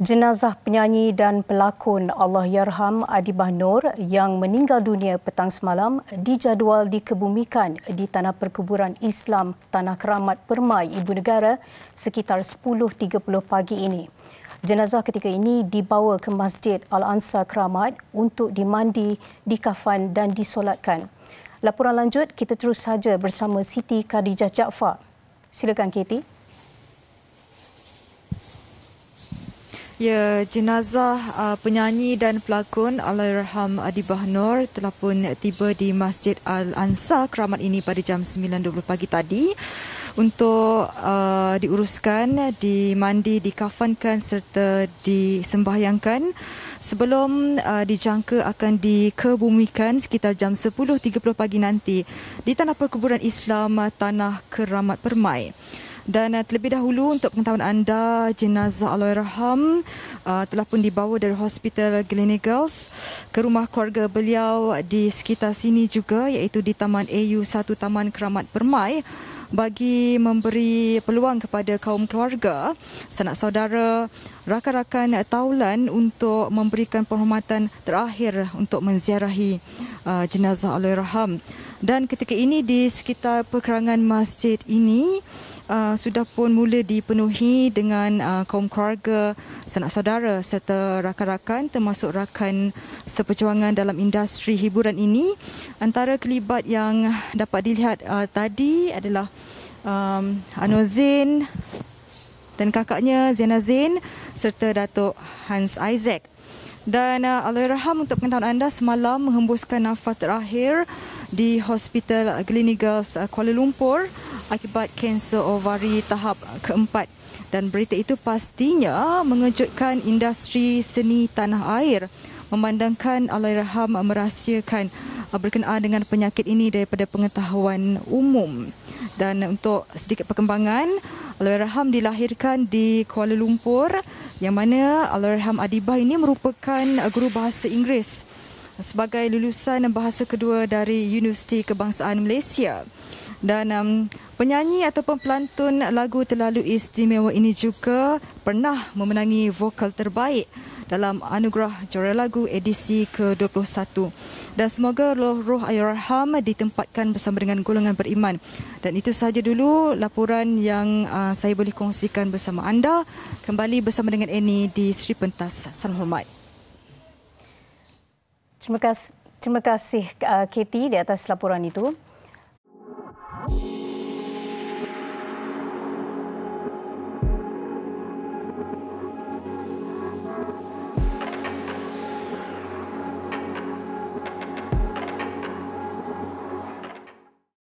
Jenazah penyanyi dan pelakon Allah Yarham Adibah Nur yang meninggal dunia petang semalam dijadual dikebumikan di Tanah Perkuburan Islam Tanah Keramat Permai Ibu Negara sekitar 10.30 pagi ini. Jenazah ketika ini dibawa ke Masjid Al-Ansa Keramat untuk dimandi, dikafan dan disolatkan. Laporan lanjut, kita terus saja bersama Siti Khadijah Jaafar. Silakan, Katie. Ya, jenazah uh, penyanyi dan pelakon Allahyarham Adi Bahnor telah pun tiba di Masjid al Ansa, Keramat ini pada jam 9.20 pagi tadi untuk uh, diuruskan, dimandi, dikafankan serta disembahyangkan sebelum uh, dijangka akan dikebumikan sekitar jam 10.30 pagi nanti di Tanah Perkuburan Islam Tanah Keramat Permai. Dan uh, terlebih dahulu untuk pengetahuan anda, jenazah Alloyerham uh, eh, telah pun dibawa dari Hospital Gleneagles ke rumah keluarga beliau di sekitar sini juga iaitu di Taman AU 1 Taman Keramat Permai bagi memberi peluang kepada kaum keluarga, sanak saudara, rakan-rakan taulan untuk memberikan penghormatan terakhir untuk menziarahi uh, jenazah Alloyerham. Dan ketika ini di sekitar perkerangan masjid ini, uh, sudah pun mula dipenuhi dengan uh, kaum keluarga, sanak saudara serta rakan-rakan termasuk rakan seperjuangan dalam industri hiburan ini. Antara kelibat yang dapat dilihat uh, tadi adalah um, Anwar Zain dan kakaknya Zena Zain serta Datuk Hans Isaac. Dan uh, Alhamdulillah untuk pengetahuan anda semalam menghembuskan nafas terakhir di Hospital Gleneagles uh, Kuala Lumpur akibat kanser ovari tahap keempat dan berita itu pastinya mengejutkan industri seni tanah air memandangkan Allahyarham merahsiakan uh, berkenaan dengan penyakit ini daripada pengetahuan umum. Dan untuk sedikit perkembangan, Allahyarham dilahirkan di Kuala Lumpur yang mana Allahyarham Adibah ini merupakan uh, guru bahasa Inggeris sebagai lulusan bahasa kedua dari Universiti Kebangsaan Malaysia dan um, penyanyi ataupun pelantun lagu terlalu istimewa ini juga pernah memenangi vokal terbaik dalam anugerah juara lagu edisi ke-21. Dan semoga roh roh ayahrahim ditempatkan bersama dengan golongan beriman. Dan itu sahaja dulu laporan yang uh, saya boleh kongsikan bersama anda. Kembali bersama dengan Eni di Sri Pentas. Salam hormat. Terima kasih, terima kasih uh, Katie di atas laporan itu.